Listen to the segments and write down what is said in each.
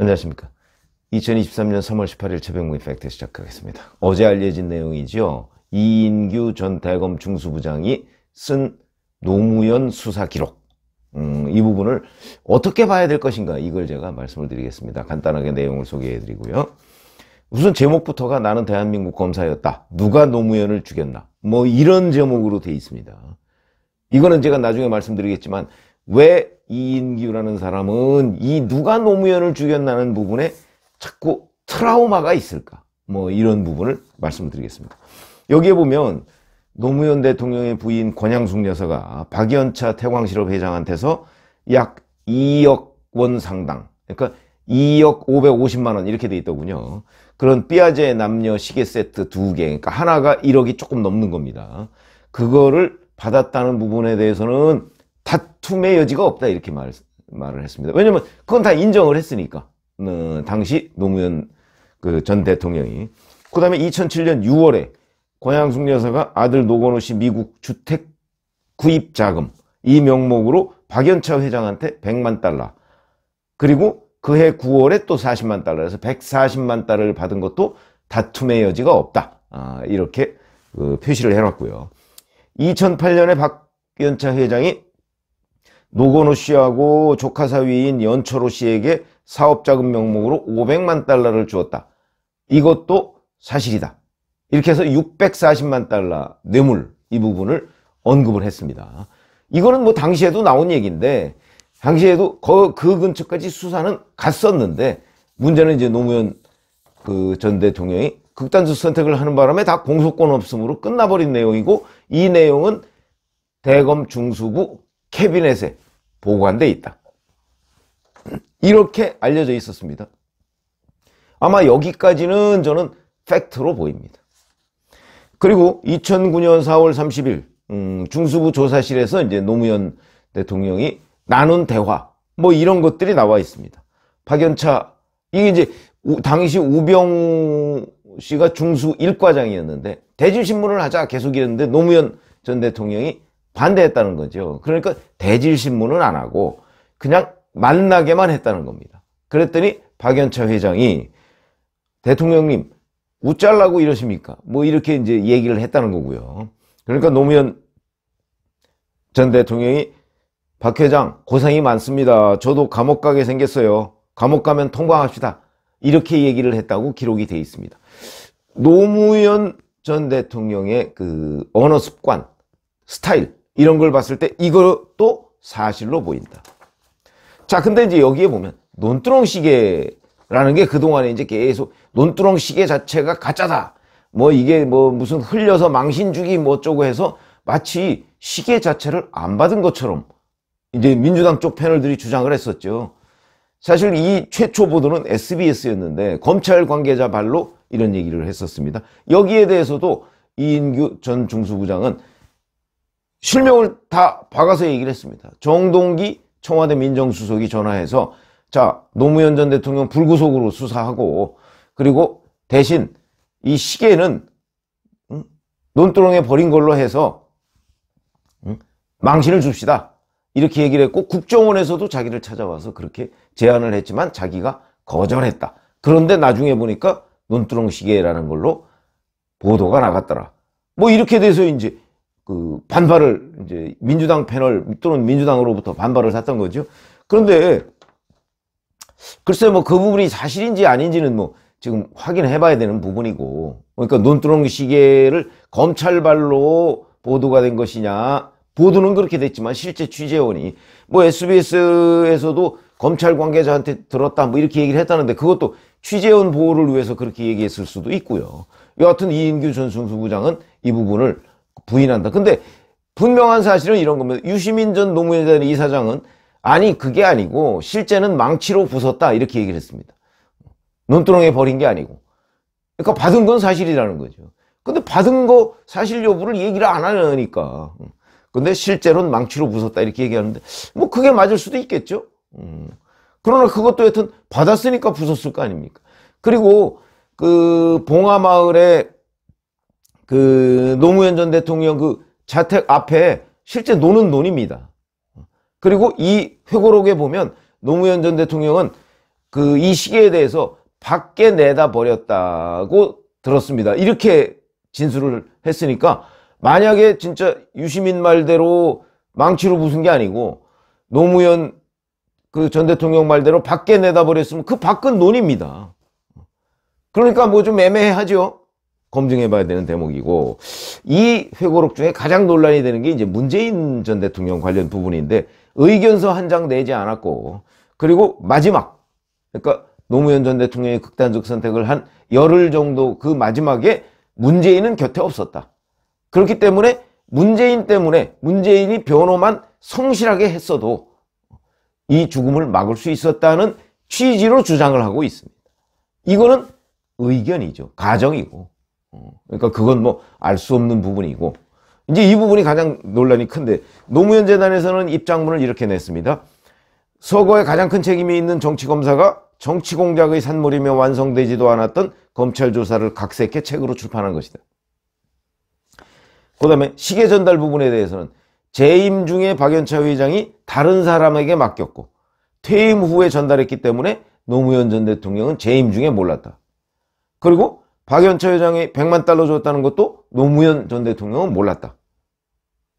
안녕하십니까. 2023년 3월 18일 최병백이 팩트 시작하겠습니다. 어제 알려진 내용이죠. 이인규 전 대검 중수부장이 쓴 노무현 수사 기록. 음, 이 부분을 어떻게 봐야 될 것인가 이걸 제가 말씀을 드리겠습니다. 간단하게 내용을 소개해 드리고요. 우선 제목부터가 나는 대한민국 검사였다. 누가 노무현을 죽였나. 뭐 이런 제목으로 돼 있습니다. 이거는 제가 나중에 말씀드리겠지만 왜 이인규라는 사람은 이 누가 노무현을 죽였나는 부분에 자꾸 트라우마가 있을까? 뭐 이런 부분을 말씀드리겠습니다. 여기에 보면 노무현 대통령의 부인 권양숙 여사가 박연차 태광실업 회장한테서 약 2억 원 상당 그러니까 2억 550만 원 이렇게 돼 있더군요. 그런 삐아제 남녀 시계 세트 두 개, 그러니까 하나가 1억이 조금 넘는 겁니다. 그거를 받았다는 부분에 대해서는 다툼의 여지가 없다 이렇게 말, 말을 했습니다. 왜냐면 그건 다 인정을 했으니까 어, 당시 노무현 그 전 대통령이 그 다음에 2007년 6월에 권양숙 여사가 아들 노건호 씨 미국 주택 구입 자금 이 명목으로 박연차 회장한테 100만 달러 그리고 그해 9월에 또 40만 달러에서 140만 달러를 받은 것도 다툼의 여지가 없다 아, 이렇게 그 표시를 해놨고요 2008년에 박연차 회장이 노건호 씨하고 조카 사위인 연철호 씨에게 사업자금 명목으로 500만 달러를 주었다. 이것도 사실이다. 이렇게 해서 640만 달러 뇌물 이 부분을 언급을 했습니다. 이거는 뭐 당시에도 나온 얘기인데 당시에도 그, 그 근처까지 수사는 갔었는데 문제는 이제 노무현 그 전 대통령이 극단적 선택을 하는 바람에 다 공소권 없음으로 끝나버린 내용이고 이 내용은 대검 중수부 캐비넷에 보관돼 있다. 이렇게 알려져 있었습니다. 아마 여기까지는 저는 팩트로 보입니다. 그리고 2009년 4월 30일 음, 중수부 조사실에서 이제 노무현 대통령이 나눈 대화 뭐 이런 것들이 나와 있습니다. 박연차 이게 이제 우, 당시 우병우 씨가 중수 1과장이었는데 대질신문을 하자 계속 이랬는데 노무현 전 대통령이 반대했다는 거죠. 그러니까 대질신문은 안 하고 그냥 만나게만 했다는 겁니다. 그랬더니 박연차 회장이 대통령님 웃잘라고 이러십니까? 뭐 이렇게 이제 얘기를 했다는 거고요. 그러니까 노무현 전 대통령이 박 회장 고생이 많습니다. 저도 감옥 가게 생겼어요. 감옥 가면 통과합시다. 이렇게 얘기를 했다고 기록이 돼 있습니다. 노무현 전 대통령의 그 언어 습관, 스타일 이런 걸 봤을 때 이것도 사실로 보인다. 자, 근데 이제 여기에 보면 논두렁 시계라는 게 그동안에 이제 계속 논두렁 시계 자체가 가짜다. 뭐 이게 뭐 무슨 흘려서 망신 주기 뭐 어쩌고 해서 마치 시계 자체를 안 받은 것처럼 이제 민주당 쪽 패널들이 주장을 했었죠. 사실 이 최초 보도는 SBS였는데 검찰 관계자 발로 이런 얘기를 했었습니다. 여기에 대해서도 이인규 전 중수부장은 실명을 다 박아서 얘기를 했습니다. 정동기 청와대 민정수석이 전화해서 자 노무현 전 대통령 불구속으로 수사하고 그리고 대신 이 시계는 응? 논두렁에 버린 걸로 해서 망신을 줍시다. 이렇게 얘기를 했고 국정원에서도 자기를 찾아와서 그렇게 제안을 했지만 자기가 거절했다. 그런데 나중에 보니까 논두렁 시계라는 걸로 보도가 나갔더라. 뭐 이렇게 돼서 이제 그 반발을 이제 민주당 패널 또는 민주당으로부터 반발을 샀던 거죠. 그런데 글쎄 뭐 그 부분이 사실인지 아닌지는 뭐 지금 확인해 봐야 되는 부분이고 그러니까 논두렁 시계를 검찰발로 보도가 된 것이냐 보도는 그렇게 됐지만 실제 취재원이 뭐 SBS에서도 검찰 관계자한테 들었다 뭐 이렇게 얘기를 했다는데 그것도 취재원 보호를 위해서 그렇게 얘기했을 수도 있고요. 여하튼 이인규 전 중수부장은 이 부분을 부인한다. 근데 분명한 사실은 이런 겁니다. 유시민 전 노무현 이사장은 아니 그게 아니고 실제는 망치로 부쉈다 이렇게 얘기를 했습니다. 논두렁에 버린 게 아니고. 그러니까 받은 건 사실이라는 거죠. 근데 받은 거 사실 여부를 얘기를 안 하니까. 근데 실제로는 망치로 부쉈다 이렇게 얘기하는데 뭐 그게 맞을 수도 있겠죠. 그러나 그것도 여튼 받았으니까 부쉈을 거 아닙니까? 그리고 그봉하마을에 그 노무현 전 대통령 그 자택 앞에 실제 노는 논입니다. 그리고 이 회고록에 보면 노무현 전 대통령은 그 이 시기에 대해서 밖에 내다 버렸다고 들었습니다. 이렇게 진술을 했으니까 만약에 진짜 유시민 말대로 망치로 부순 게 아니고 노무현 그 전 대통령 말대로 밖에 내다 버렸으면 그 밖은 논입니다. 그러니까 뭐 좀 애매하죠. 검증해 봐야 되는 대목이고 이 회고록 중에 가장 논란이 되는 게 이제 문재인 전 대통령 관련 부분인데 의견서 한 장 내지 않았고 그리고 마지막 그러니까 노무현 전 대통령의 극단적 선택을 한 열흘 정도 그 마지막에 문재인은 곁에 없었다. 그렇기 때문에 문재인 때문에 문재인이 변호만 성실하게 했어도 이 죽음을 막을 수 있었다는 취지로 주장을 하고 있습니다. 이거는 의견이죠. 가정이고. 그러니까 그건 뭐 알 수 없는 부분이고 이제 이 부분이 가장 논란이 큰데 노무현 재단에서는 입장문을 이렇게 냈습니다. 서거에 가장 큰 책임이 있는 정치검사가 정치공작의 산물이며 완성되지도 않았던 검찰 조사를 각색해 책으로 출판한 것이다. 그 다음에 시계 전달 부분에 대해서는 재임 중에 박연차 회장이 다른 사람에게 맡겼고 퇴임 후에 전달했기 때문에 노무현 전 대통령은 재임 중에 몰랐다. 그리고 박연철 회장이 100만 달러 줬다는 것도 노무현 전 대통령은 몰랐다.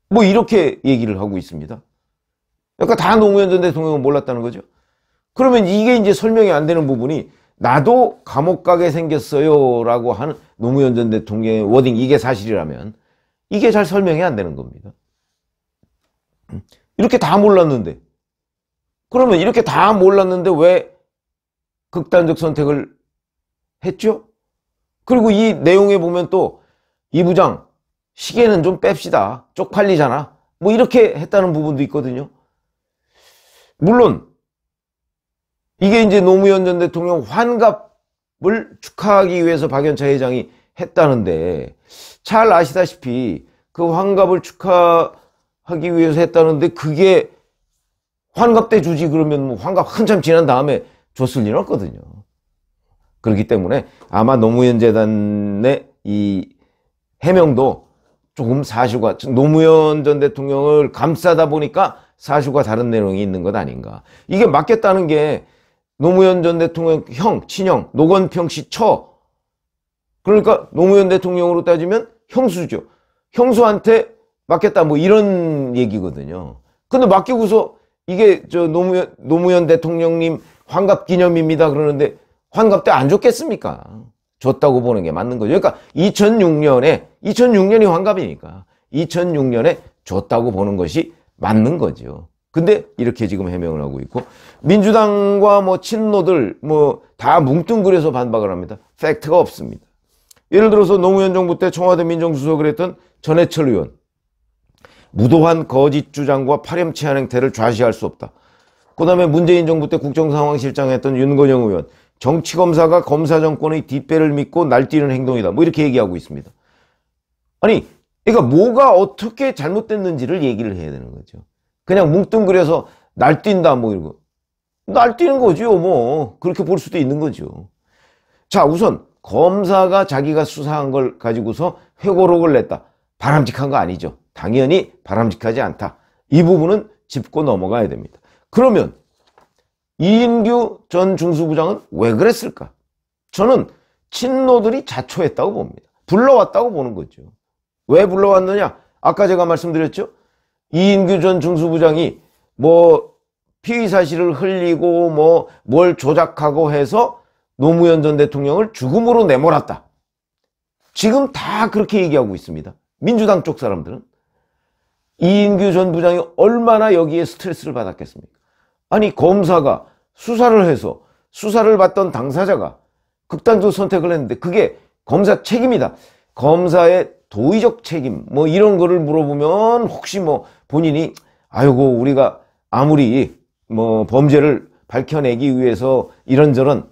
뭐 이렇게 얘기를 하고 있습니다. 그러니까 다 노무현 전 대통령은 몰랐다는 거죠. 그러면 이게 이제 설명이 안 되는 부분이 나도 감옥 가게 생겼어요 라고 하는 노무현 전 대통령의 워딩 이게 사실이라면 이게 잘 설명이 안 되는 겁니다. 이렇게 다 몰랐는데 그러면 이렇게 다 몰랐는데 왜 극단적 선택을 했죠? 그리고 이 내용에 보면 또 이 부장 시계는 좀 뺍시다. 쪽팔리잖아. 뭐 이렇게 했다는 부분도 있거든요. 물론 이게 이제 노무현 전 대통령 환갑을 축하하기 위해서 박연차 회장이 했다는데 잘 아시다시피 그 환갑을 축하하기 위해서 했다는데 그게 환갑 때 주지 그러면 뭐 환갑 한참 지난 다음에 줬을 리는 없거든요. 그렇기 때문에 아마 노무현 재단의 이 해명도 조금 사실과 노무현 전 대통령을 감싸다 보니까 사실과 다른 내용이 있는 것 아닌가. 이게 맞겠다는 게 노무현 전 대통령 형, 친형, 노건평 씨 처. 그러니까 노무현 대통령으로 따지면 형수죠. 형수한테 맡겠다 뭐 이런 얘기거든요. 근데 맡기고서 이게 저 노무현, 노무현 대통령님 환갑 기념입니다 그러는데 환갑때 안좋겠습니까좋다고 보는 게 맞는 거죠. 그러니까 2006년에 2006년이 환갑이니까 2006년에 좋다고 보는 것이 맞는 거죠. 근데 이렇게 지금 해명을 하고 있고 민주당과 뭐 친노들 뭐 다 뭉뚱그려서 반박을 합니다. 팩트가 없습니다. 예를 들어서 노무현 정부 때 청와대 민정수석을 했던 전해철 의원 무도한 거짓 주장과 파렴치한 행태를 좌시할 수 없다. 그 다음에 문재인 정부 때 국정상황실장 했던 윤건영 의원 정치검사가 검사 정권의 뒷배를 믿고 날뛰는 행동이다. 뭐 이렇게 얘기하고 있습니다. 아니, 그러니까 뭐가 어떻게 잘못됐는지를 얘기를 해야 되는 거죠. 그냥 뭉뚱그려서 날뛴다 뭐 이러고. 날뛰는 거죠, 뭐. 그렇게 볼 수도 있는 거죠. 자, 우선 검사가 자기가 수사한 걸 가지고서 회고록을 냈다. 바람직한 거 아니죠. 당연히 바람직하지 않다. 이 부분은 짚고 넘어가야 됩니다. 그러면 이인규 전 중수부장은 왜 그랬을까? 저는 친노들이 자초했다고 봅니다. 불러왔다고 보는 거죠. 왜 불러왔느냐? 아까 제가 말씀드렸죠? 이인규 전 중수부장이 뭐 피의 사실을 흘리고 뭐 뭘 조작하고 해서 노무현 전 대통령을 죽음으로 내몰았다. 지금 다 그렇게 얘기하고 있습니다. 민주당 쪽 사람들은. 이인규 전 부장이 얼마나 여기에 스트레스를 받았겠습니까? 아니 검사가 수사를 해서 수사를 받던 당사자가 극단적 선택을 했는데 그게 검사 책임이다. 검사의 도의적 책임 뭐 이런 거를 물어보면 혹시 뭐 본인이 아이고 우리가 아무리 뭐 범죄를 밝혀내기 위해서 이런저런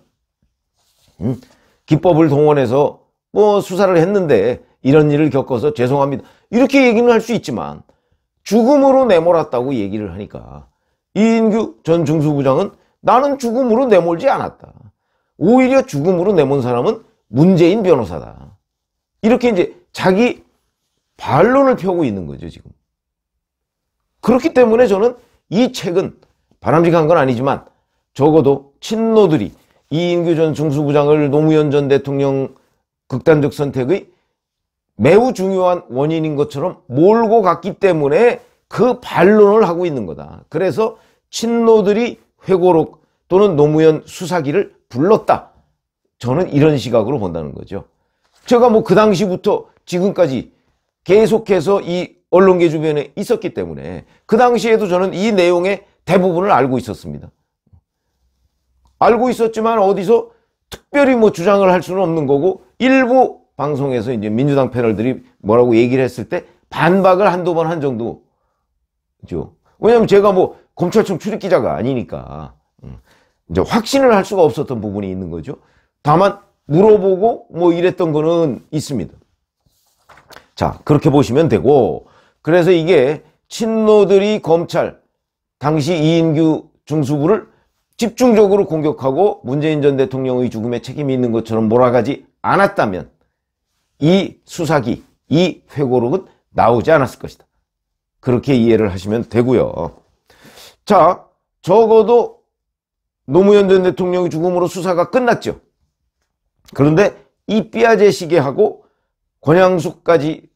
음, 기법을 동원해서 뭐 수사를 했는데 이런 일을 겪어서 죄송합니다. 이렇게 얘기는 할 수 있지만 죽음으로 내몰았다고 얘기를 하니까 이인규 전 중수부장은 나는 죽음으로 내몰지 않았다. 오히려 죽음으로 내몬 사람은 문재인 변호사다. 이렇게 이제 자기 반론을 펴고 있는 거죠, 지금. 그렇기 때문에 저는 이 책은 바람직한 건 아니지만 적어도 친노들이 이인규 전 중수부장을 노무현 전 대통령 극단적 선택의 매우 중요한 원인인 것처럼 몰고 갔기 때문에 그 반론을 하고 있는 거다. 그래서 친노들이 회고록 또는 노무현 수사기를 불렀다. 저는 이런 시각으로 본다는 거죠. 제가 뭐 그 당시부터 지금까지 계속해서 이 언론계 주변에 있었기 때문에 그 당시에도 저는 이 내용의 대부분을 알고 있었습니다. 알고 있었지만 어디서 특별히 뭐 주장을 할 수는 없는 거고 일부 방송에서 이제 민주당 패널들이 뭐라고 얘기를 했을 때 반박을 한두 번 한 정도죠. 왜냐면 제가 뭐 검찰청 출입 기자가 아니니까 음. 이제 확신을 할 수가 없었던 부분이 있는 거죠. 다만 물어보고 뭐 이랬던 거는 있습니다. 자 그렇게 보시면 되고 그래서 이게 친노들이 검찰 당시 이인규 중수부를 집중적으로 공격하고 문재인 전 대통령의 죽음에 책임이 있는 것처럼 몰아가지 않았다면 이 수사기, 이 회고록은 나오지 않았을 것이다. 그렇게 이해를 하시면 되고요. 자, 적어도 노무현 전 대통령이 죽음으로 수사가 끝났죠. 그런데 이 삐아제 시계하고 권양숙까지의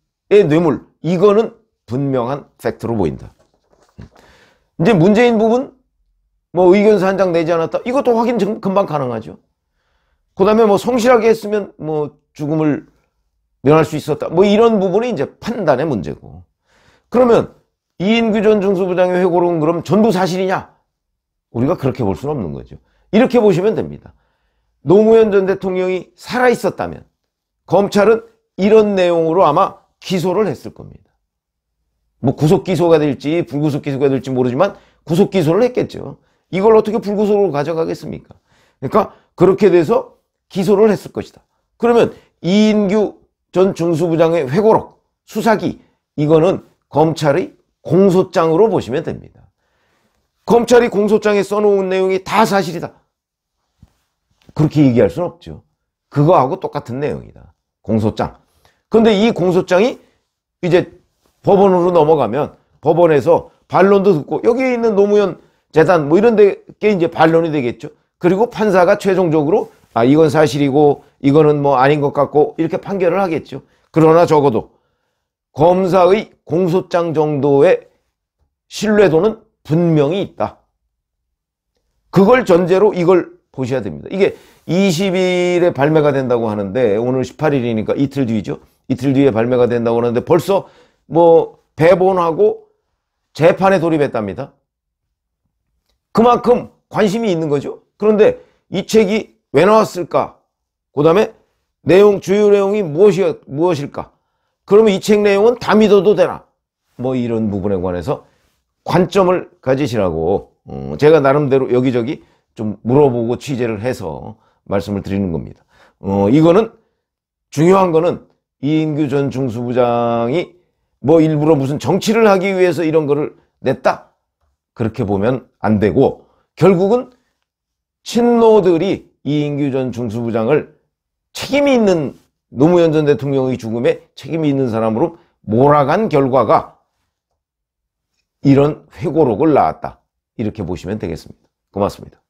뇌물 이거는 분명한 팩트로 보인다. 이제 문재인 부분 뭐 의견서 한 장 내지 않았다. 이것도 확인 금방 가능하죠. 그 다음에 뭐 성실하게 했으면 뭐 죽음을 면할 수 있었다. 뭐 이런 부분이 이제 판단의 문제고. 그러면 이인규 전 중수부장의 회고록은 그럼 전부 사실이냐? 우리가 그렇게 볼 수는 없는 거죠. 이렇게 보시면 됩니다. 노무현 전 대통령이 살아있었다면 검찰은 이런 내용으로 아마 기소를 했을 겁니다. 뭐 구속 기소가 될지 불구속 기소가 될지 모르지만 구속 기소를 했겠죠. 이걸 어떻게 불구속으로 가져가겠습니까? 그러니까 그렇게 돼서 기소를 했을 것이다. 그러면 이인규 전 중수부장의 회고록, 수사기 이거는 검찰의 공소장으로 보시면 됩니다. 검찰이 공소장에 써놓은 내용이 다 사실이다. 그렇게 얘기할 순 없죠. 그거하고 똑같은 내용이다. 공소장. 근데 이 공소장이 이제 법원으로 넘어가면 법원에서 반론도 듣고 여기에 있는 노무현 재단 뭐 이런 데게 이제 반론이 되겠죠. 그리고 판사가 최종적으로 아 이건 사실이고 이거는 뭐 아닌 것 같고 이렇게 판결을 하겠죠. 그러나 적어도 검사의 공소장 정도의 신뢰도는 분명히 있다. 그걸 전제로 이걸 보셔야 됩니다. 이게 20일에 발매가 된다고 하는데 오늘 18일이니까 이틀 뒤죠. 이틀 뒤에 발매가 된다고 하는데 벌써 뭐 배본하고 재판에 돌입했답니다. 그만큼 관심이 있는 거죠. 그런데 이 책이 왜 나왔을까? 그 다음에 내용, 주요 내용이 무엇이, 무엇일까? 그러면 이 책 내용은 다 믿어도 되나? 뭐 이런 부분에 관해서 관점을 가지시라고 어, 제가 나름대로 여기저기 좀 물어보고 취재를 해서 말씀을 드리는 겁니다. 어, 이거는 중요한 거는 이인규 전 중수부장이 뭐 일부러 무슨 정치를 하기 위해서 이런 거를 냈다? 그렇게 보면 안 되고 결국은 친노들이 이인규 전 중수부장을 책임이 있는 노무현 전 대통령의 죽음에 책임이 있는 사람으로 몰아간 결과가 이런 회고록을 낳았다. 이렇게 보시면 되겠습니다. 고맙습니다.